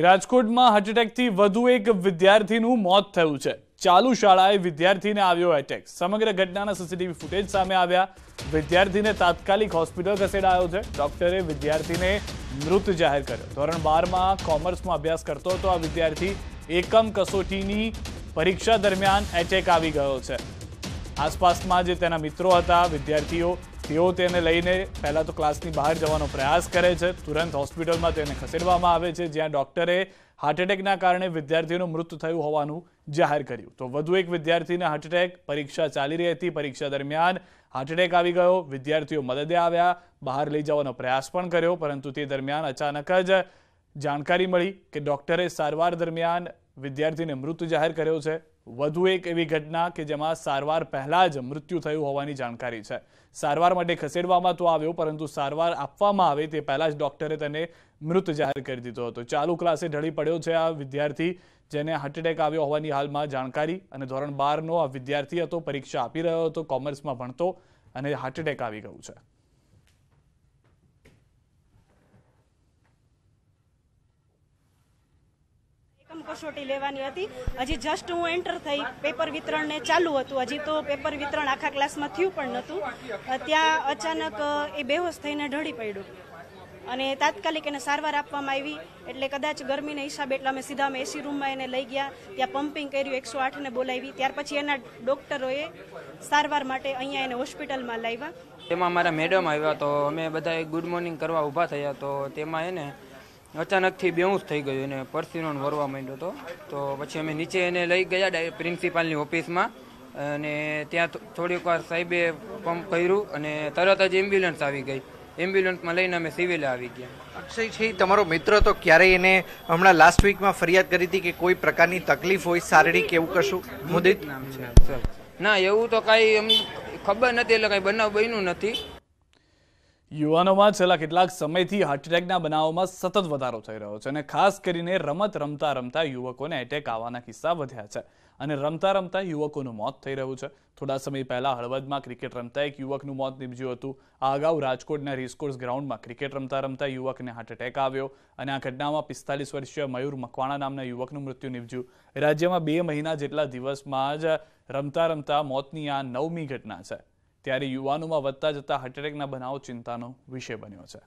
રાજકોટમાં હરટેકથી વધુ એક વિદ્યાર્થીનું મોત થયું છે ચાલુ શાળાએ વિદ્યાર્થીને આવ્યો એટેક સમગ્ર ઘટનાના સીસીટીવી ફૂટેજ સામે આવ્યા વિદ્યાર્થીને તાત્કાલિક હોસ્પિટલ ગસેડ આવ્યો છે ડોક્ટરે વિદ્યાર્થીને મૃત જાહેર કર્યો ધોરણ 12 માં કોમર્સમાં અભ્યાસ કરતો તો આ વિદ્યાર્થી એકમ કસોટીની પરીક્ષા દરમિયાન એટેક આવી ગયો છે આસપાસમાં જે તેના મિત્રો હતા વિદ્યાર્થીઓ તેઓ તેને લઈને પહેલાં તો ક્લાસની બહાર જવાનો પ્રયાસ કરે છે તુરંત હોસ્પિટલમાં તેને ખસેડવામાં આવે છે જ્યાં ડૉક્ટરે હાર્ટ એટેકના કારણે વિદ્યાર્થીનું મૃત્યુ થયું હોવાનું જાહેર કર્યું તો વધુ એક વિદ્યાર્થીને હાર્ટ પરીક્ષા ચાલી રહી હતી પરીક્ષા દરમિયાન હાર્ટ એટેક આવી ગયો વિદ્યાર્થીઓ મદદે આવ્યા બહાર લઈ જવાનો પ્રયાસ પણ કર્યો પરંતુ તે દરમિયાન અચાનક જ જાણકારી મળી કે ડૉક્ટરે સારવાર દરમિયાન વિદ્યાર્થીને મૃત જાહેર કર્યો છે વધુ એક એવી ઘટના કે જેમાં સારવાર પહેલાં જ મૃત્યુ થયું હોવાની જાણકારી છે સારવાર માટે ખસેડવામાં તો આવ્યો પરંતુ સારવાર આપવામાં આવે તે પહેલાં જ ડોક્ટરે તેને મૃત જાહેર કરી દીધો હતો ચાલુ ક્લાસે ઢળી પડ્યો છે આ વિદ્યાર્થી જેને હાર્ટ આવ્યો હોવાની હાલમાં જાણકારી અને ધોરણ બારનો આ વિદ્યાર્થી હતો પરીક્ષા આપી રહ્યો હતો કોમર્સમાં ભણતો અને હાર્ટ એટેક આવી ગયું છે કસોટી લેવાની હતી હજી જસ્ટ હું એન્ટર થઈ પેપર વિતરણને ચાલુ હતું હજી તો પેપર વિતરણ આખા ક્લાસમાં થયું પણ નહોતું ત્યાં અચાનક એ બેહોશ થઈને ઢળી પડ્યું અને તાત્કાલિક એને સારવાર આપવામાં આવી એટલે કદાચ ગરમીના હિસાબે એટલે અમે સીધા અમે એસી રૂમમાં એને લઈ ગયા ત્યાં પમ્પિંગ કર્યું એકસો આઠને બોલાવી ત્યાર પછી એના ડોક્ટરોએ સારવાર માટે અહીંયા એને હોસ્પિટલમાં લાવ્યા તેમાં અમારા મેડમ આવ્યા તો અમે બધા ગુડ મોર્નિંગ કરવા ઊભા થયા તો તેમાં એને અચાનકથી બેહોશ થઈ ગયું અને પરસીનો વરવા માંડ્યો હતો તો પછી અમે નીચે એને લઈ ગયા પ્રિન્સિપાલની ઓફિસમાં અને ત્યાં થોડીક વાર સાહેબે પંપ કર્યું અને તરત જ એમ્બ્યુલન્સ આવી ગઈ એમ્બ્યુલન્સમાં લઈને અમે સિવિલ આવી ગયા અક્ષય છે તમારો મિત્ર તો ક્યારેય એને હમણાં લાસ્ટ વીકમાં ફરિયાદ કરી હતી કે કોઈ પ્રકારની તકલીફ હોય શારીરિક એવું કશું મુદિત નામ છે ના એવું તો કાંઈ એમ ખબર નથી એટલે કાંઈ બનાવ બન્યું નથી યુવાનોમાં છેલ્લા કેટલાક સમયથી હાર્ટ એટેકના બનાવોમાં સતત વધારો થઈ રહ્યો છે અને ખાસ કરીને રમત રમતા રમતા યુવકોને એટેક આવવાના કિસ્સા વધ્યા છે અને રમતા રમતા યુવકોનું મોત થઈ રહ્યું છે થોડા સમય પહેલા હળવદમાં ક્રિકેટ રમતા એક યુવકનું મોત નિપજ્યું હતું આ અગાઉ રાજકોટના રેસકોર્સ ગ્રાઉન્ડમાં ક્રિકેટ રમતા રમતા યુવકને હાર્ટ એટેક આવ્યો અને આ ઘટનામાં પિસ્તાલીસ વર્ષીય મયુર મકવાણા નામના યુવકનું મૃત્યુ નિપજ્યું રાજ્યમાં બે મહિના જેટલા દિવસમાં જ રમતા રમતા મોતની આ નવમી ઘટના છે ત્યારે યુવાનોમાં વધતા જતા હાર્ટ એટેકના બનાવો ચિંતાનો વિષય બન્યો છે